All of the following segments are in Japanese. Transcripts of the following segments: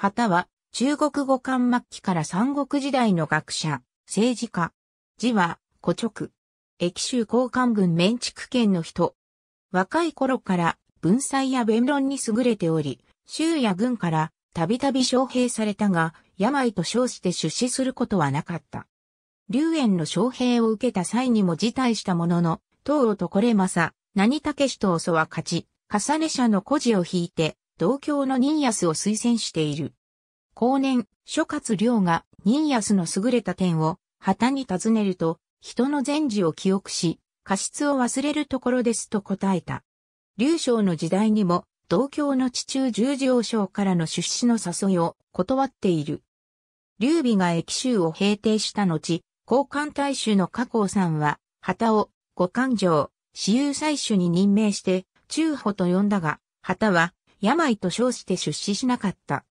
旗は、中国語漢末期から三国時代の学者、政治家。字は、古直。駅州交換軍面畜県の人。若い頃から文才や弁論に優れており、州や軍からたびたび招聘されたが、病と称して出資することはなかった。龍園の招聘を受けた際にも辞退したものの、東とこれまさ、何武しと遅は勝ち、重ね者の孤児を引いて、同郷の忍安を推薦している。後年、諸葛亮が忍安の優れた点を旗に尋ねると、人の善事を記憶し、過失を忘れるところですと答えた。劉将の時代にも、同郷の地中十字王将からの出資の誘いを断っている。劉備が駅州を平定した後、交換大衆の加工さんは、旗を五官城、私有採取に任命して、中保と呼んだが、旗は病と称して出資しなかった。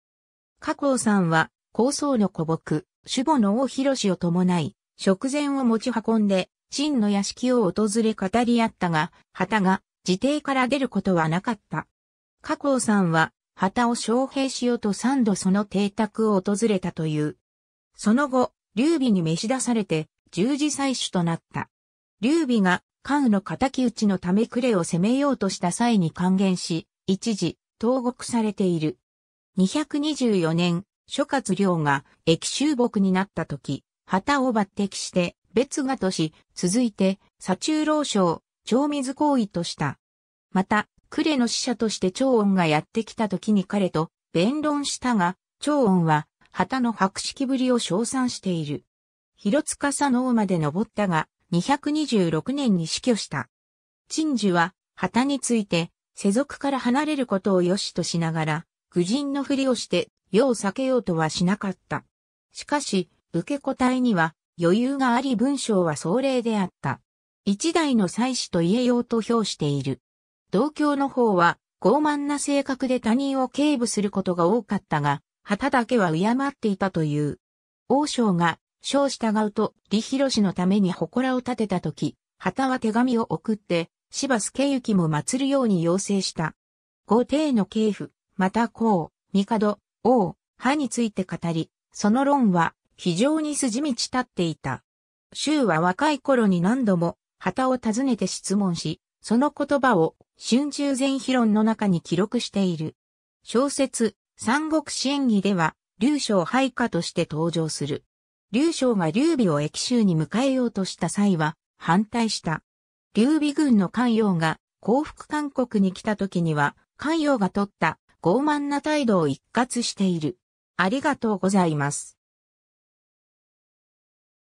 加工さんは、高僧の古木、守母の大広氏を伴い、食前を持ち運んで、真の屋敷を訪れ語り合ったが、旗が、自邸から出ることはなかった。加工さんは、旗を招聘しようと三度その邸宅を訪れたという。その後、劉備に召し出されて、十字採取となった。劉備が、関羽の敵討ちのためくれを攻めようとした際に還元し、一時、投獄されている。224年、諸葛亮が駅州木になった時、旗を抜擢して、別がとし、続いて、左中老将、長水行為とした。また、呉の使者として長恩がやってきた時に彼と弁論したが、長恩は、旗の博識ぶりを称賛している。広塚佐能まで登ったが、226年に死去した。陳寿は、旗について、世俗から離れることを良しとしながら、愚人のふりをして、世を避けようとはしなかった。しかし、受け答えには余裕があり文章は壮麗であった。一代の祭祀と言えようと評している。同郷の方は傲慢な性格で他人を警部することが多かったが、旗だけは敬っていたという。王将が、将従うと、李氏のために祠を建てた時、旗は手紙を送って、柴助行も祀るように要請した。皇帝の系譜、また皇、帝、王、派について語り、その論は非常に筋道立っていた。周は若い頃に何度も旗を訪ねて質問し、その言葉を春秋前批論の中に記録している。小説、三国志演義では、劉将配下として登場する。劉将が劉備を駅州に迎えようとした際は、反対した。劉備軍の関陽が降伏韓国に来た時には、関陽が取った傲慢な態度を一括している。ありがとうございます。